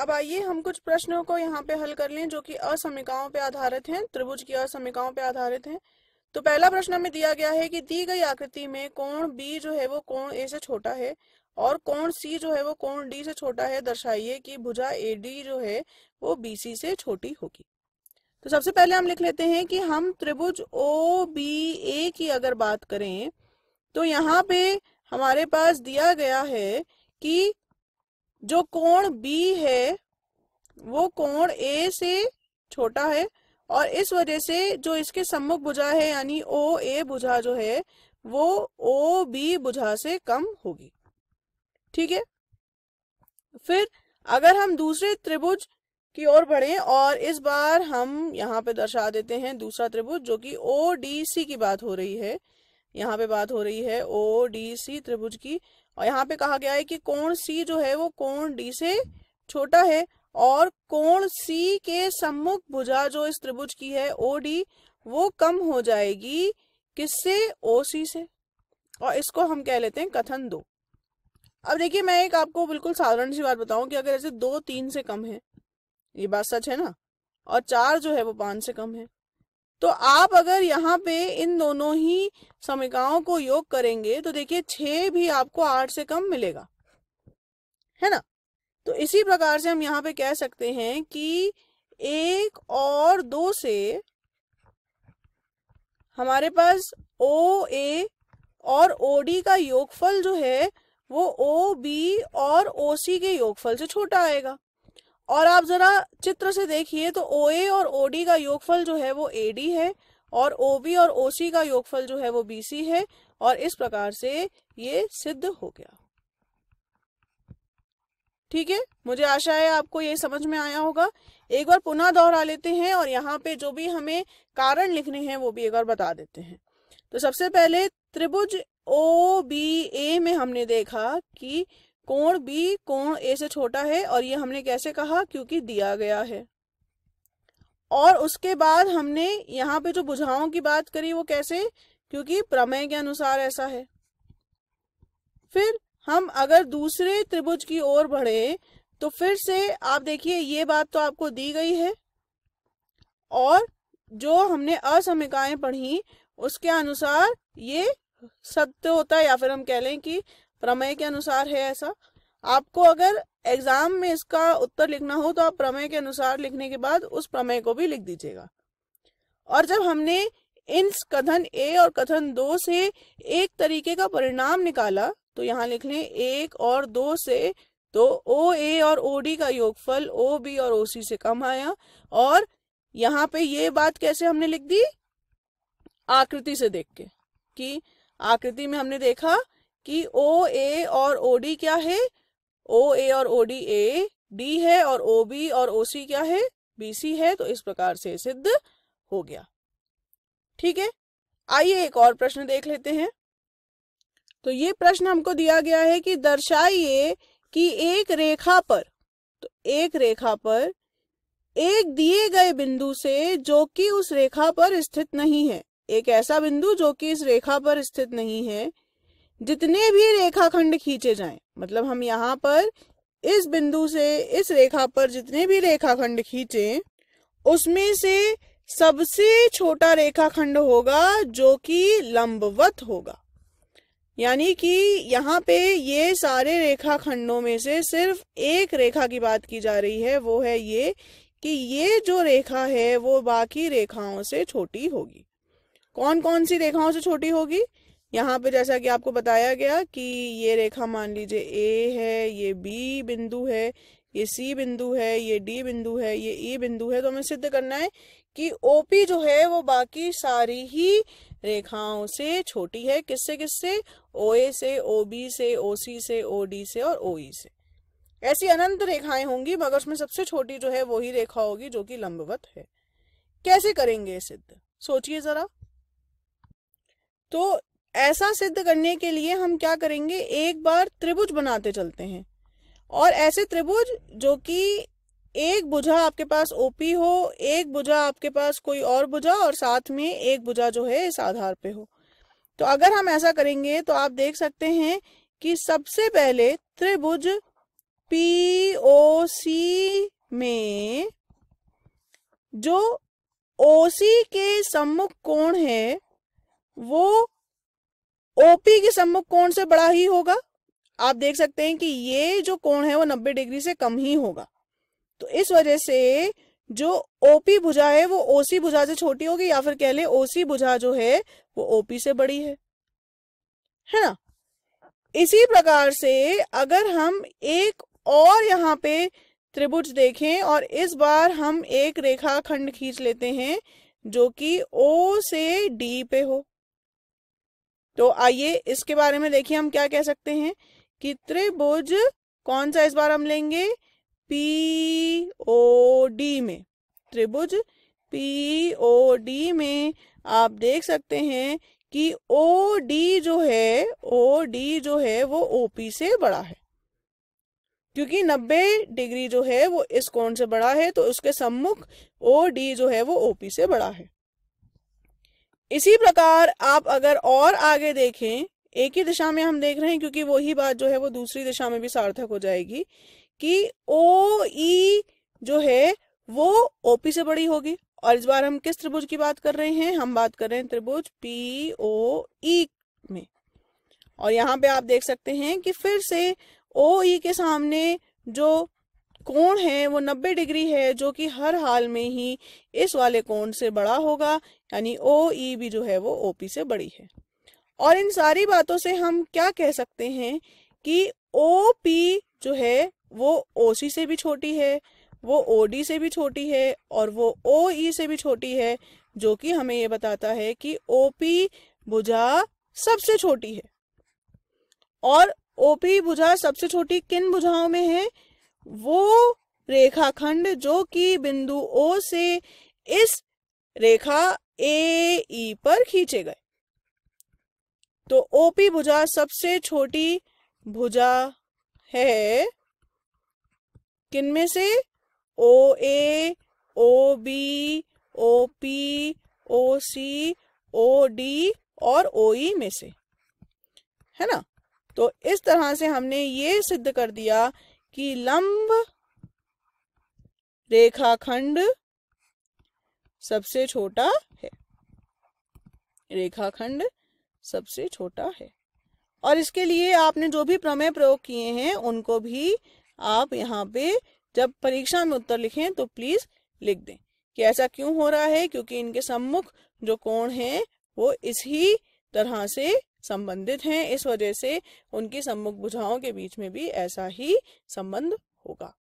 अब आइए हम कुछ प्रश्नों को यहाँ पे हल कर लें जो कि असमिकाओं पे आधारित हैं त्रिभुज की असमिकाओं पे आधारित हैं तो पहला प्रश्न हमें दिया गया है कि दी गई आकृति में कोण बी जो है वो कोण ए से छोटा है और कोण सी जो है वो कोण डी से छोटा है दर्शाइए कि भुजा ए डी जो है वो बी सी से छोटी होगी तो सबसे पहले हम लिख लेते हैं कि हम त्रिभुज ओ बी ए की अगर बात करें तो यहाँ पे हमारे पास दिया गया है कि जो कोण बी है वो कोण ए से छोटा है और इस वजह से जो इसके सम्मुख भुजा है यानी ओ ए भुजा जो है वो ओ बी भुजा से कम होगी ठीक है फिर अगर हम दूसरे त्रिभुज की ओर बढ़े और इस बार हम यहाँ पे दर्शा देते हैं दूसरा त्रिभुज जो कि ओ डी सी की बात हो रही है यहाँ पे बात हो रही है ओ डी सी त्रिभुज की और यहाँ पे कहा गया है कि कोण सी जो है वो कोण डी से छोटा है और कोण सी के सम्मुख भुजा जो इस त्रिभुज की है ओ डी वो कम हो जाएगी किससे ओ सी से और इसको हम कह लेते हैं कथन दो अब देखिए मैं एक आपको बिल्कुल साधारण सी बात बताऊं कि अगर ऐसे दो तीन से कम है ये बात सच है ना और चार जो है वो पांच से कम है तो आप अगर यहाँ पे इन दोनों ही समीकाओं को योग करेंगे तो देखिए छः भी आपको आठ से कम मिलेगा है ना तो इसी प्रकार से हम यहाँ पे कह सकते हैं कि एक और दो से हमारे पास ओ ए और ओ डी का योगफल जो है वो ओ बी और ओ सी के योगफल से छोटा आएगा और आप जरा चित्र से देखिए तो ओ ए और ओ डी का योगफल जो है वो ए डी है और ओ बी और ओ सी का योगफल जो है वो बी सी है और इस प्रकार से ये सिद्ध हो गया ठीक है मुझे आशा है आपको ये समझ में आया होगा एक बार पुनः दोहरा लेते हैं और यहाँ पे जो भी हमें कारण लिखने हैं वो भी एक बार बता देते हैं तो सबसे पहले त्रिभुज ओ बी ए में हमने देखा कि कोण बी कोण ए से छोटा है और ये हमने कैसे कहा क्योंकि दिया गया है और उसके बाद हमने यहाँ पे जो बुझाओं की बात करी वो कैसे क्योंकि प्रमेय के अनुसार ऐसा है फिर हम अगर दूसरे त्रिभुज की ओर बढ़े तो फिर से आप देखिए ये बात तो आपको दी गई है और जो हमने असमिकाएं पढ़ी उसके अनुसार ये सत्य होता है या फिर हम कह लें कि प्रमेय के अनुसार है ऐसा आपको अगर एग्जाम में इसका उत्तर लिखना हो तो आप प्रमेय के अनुसार लिखने के बाद उस प्रमेय को भी लिख दीजिएगा और जब हमने इन कथन ए और कथन दो से एक तरीके का परिणाम निकाला तो यहाँ लिख लें एक और दो से तो ओ ए और ओ डी का योगफल ओ बी और ओ सी से कम आया और यहाँ पे ये बात कैसे हमने लिख दी आकृति से देख के कि आकृति में हमने देखा कि ओ ए और ओ डी क्या है ओ ए और ओ डी ए डी है और ओ बी और ओ सी क्या है बी सी है तो इस प्रकार से सिद्ध हो गया ठीक है आइए एक और प्रश्न देख लेते हैं तो ये प्रश्न हमको दिया गया है कि दर्शाइए कि एक रेखा पर तो एक रेखा पर एक दिए गए बिंदु से जो कि उस रेखा पर स्थित नहीं है एक ऐसा बिंदु जो कि इस रेखा पर स्थित नहीं है जितने भी रेखाखंड खींचे जाएं मतलब हम यहाँ पर इस बिंदु से इस रेखा पर जितने भी रेखाखंड खींचे उसमें से सबसे छोटा रेखाखंड होगा जो कि लंबवत होगा यानी कि यहाँ पे ये सारे रेखाखंडों में से सिर्फ एक रेखा की बात की जा रही है वो है ये कि ये जो रेखा है वो बाकी रेखाओं से छोटी होगी कौन कौन सी रेखाओं से छोटी होगी यहाँ पे जैसा कि आपको बताया गया कि ये रेखा मान लीजिए ए है ये बी बिंदु है ये सी बिंदु है ये डी बिंदु है ये ई e बिंदु है तो हमें सिद्ध करना है कि ओपी जो है वो बाकी सारी ही रेखाओं से छोटी है किससे किससे ओ ए से ओ बी से ओ सी से ओ डी से और ओ ई e से ऐसी अनंत रेखाएं होंगी मगर उसमें सबसे छोटी जो है वही रेखा होगी जो कि लंबवत है कैसे करेंगे सिद्ध सोचिए जरा तो ऐसा सिद्ध करने के लिए हम क्या करेंगे एक बार त्रिभुज बनाते चलते हैं और ऐसे त्रिभुज जो कि एक भुजा आपके पास ओपी हो एक भुजा आपके पास कोई और भुजा और साथ में एक भुजा जो है इस आधार पे हो तो अगर हम ऐसा करेंगे तो आप देख सकते हैं कि सबसे पहले त्रिभुज पी ओ सी में जो ओसी के सम्मुख कोण है वो ओपी के सम्मुख कोण से बड़ा ही होगा आप देख सकते हैं कि ये जो कोण है वो 90 डिग्री से कम ही होगा तो इस वजह से जो ओपी भुजा है वो ओसी भुजा से छोटी होगी या फिर कह ले ओसी भुजा जो है वो ओपी से बड़ी है है ना इसी प्रकार से अगर हम एक और यहाँ पे त्रिभुज देखें और इस बार हम एक रेखा खंड खींच लेते हैं जो कि ओ से डी पे हो तो आइए इसके बारे में देखिए हम क्या कह सकते हैं कि त्रिभुज कौन सा इस बार हम लेंगे पी ओ डी में त्रिभुज पी ओ डी में आप देख सकते हैं कि ओ डी जो है ओ डी जो है वो ओ पी से बड़ा है क्योंकि 90 डिग्री जो है वो इस कोण से बड़ा है तो उसके सम्मुख ओ डी जो है वो ओपी से बड़ा है इसी प्रकार आप अगर और आगे देखें एक ही दिशा में हम देख रहे हैं क्योंकि वही बात जो है वो दूसरी दिशा में भी सार्थक हो जाएगी कि ओ ई जो है वो ओपी से बड़ी होगी और इस बार हम किस त्रिभुज की बात कर रहे हैं हम बात कर रहे हैं त्रिभुज पी ओ ई में और यहाँ पे आप देख सकते हैं कि फिर से ओ ई के सामने जो कोण है वो 90 डिग्री है जो कि हर हाल में ही इस वाले कोण से बड़ा होगा यानी ओ ई e भी जो है वो ओ पी से बड़ी है और इन सारी बातों से हम क्या कह सकते हैं कि ओ पी जो है वो ओ सी से भी छोटी है वो ओ डी से भी छोटी है और वो ओ ई e से भी छोटी है जो कि हमें ये बताता है कि ओ पी भुजा सबसे छोटी है और ओपी भुजा सबसे छोटी किन भुजाओं में है वो रेखाखंड जो कि बिंदु ओ से इस रेखा ए ई e पर खींचे गए तो ओपी भुजा सबसे छोटी भुजा है किनमें से O A O B O P O C O D और ओ ई e में से है ना तो इस तरह से हमने ये सिद्ध कर दिया की लंब रेखाखंड सबसे छोटा है रेखाखंड सबसे छोटा है और इसके लिए आपने जो भी प्रमेय प्रयोग किए हैं उनको भी आप यहाँ पे जब परीक्षा में उत्तर लिखें तो प्लीज लिख दें कि ऐसा क्यों हो रहा है क्योंकि इनके सम्मुख जो कोण है वो इसी तरह से संबंधित हैं इस वजह से उनकी सम्मुख बुझाओं के बीच में भी ऐसा ही संबंध होगा